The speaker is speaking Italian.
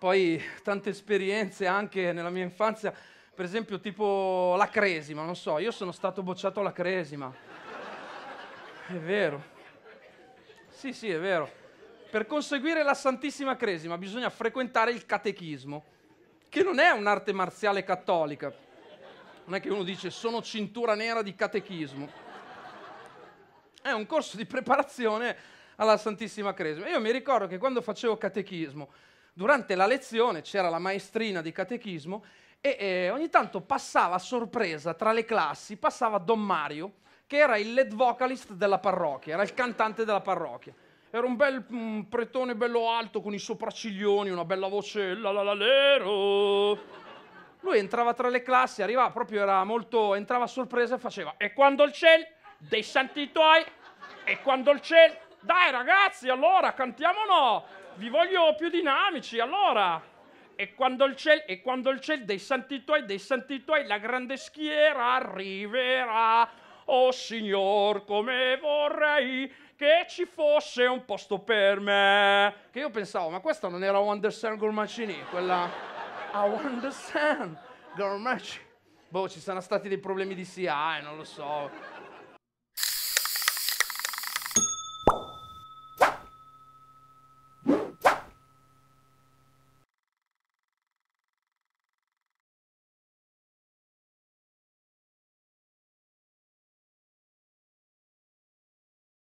poi tante esperienze anche nella mia infanzia, per esempio tipo la cresima, non so, io sono stato bocciato alla cresima. È vero. Sì, sì, è vero. Per conseguire la Santissima Cresima bisogna frequentare il catechismo, che non è un'arte marziale cattolica. Non è che uno dice sono cintura nera di catechismo. È un corso di preparazione alla Santissima Cresima. Io mi ricordo che quando facevo catechismo, durante la lezione c'era la maestrina di catechismo e eh, ogni tanto passava a sorpresa tra le classi, passava Don Mario, che era il lead vocalist della parrocchia, era il cantante della parrocchia. Era un bel un pretone bello alto con i sopracciglioni, una bella voce la la la lero. Lui entrava tra le classi, arrivava proprio, era molto, entrava a sorpresa e faceva E quando il ciel dei santi tuoi? E quando il ciel? Dai ragazzi, allora cantiamo no! vi voglio più dinamici, allora. E quando il ciel, e quando il ciel dei santituoi, dei santituoi, la grande schiera arriverà. Oh Signor, come vorrei che ci fosse un posto per me. Che io pensavo, ma questa non era Wonderstand Gormacini, quella... A Wonderstand Gormacini. Boh, ci saranno stati dei problemi di SIA, eh, non lo so.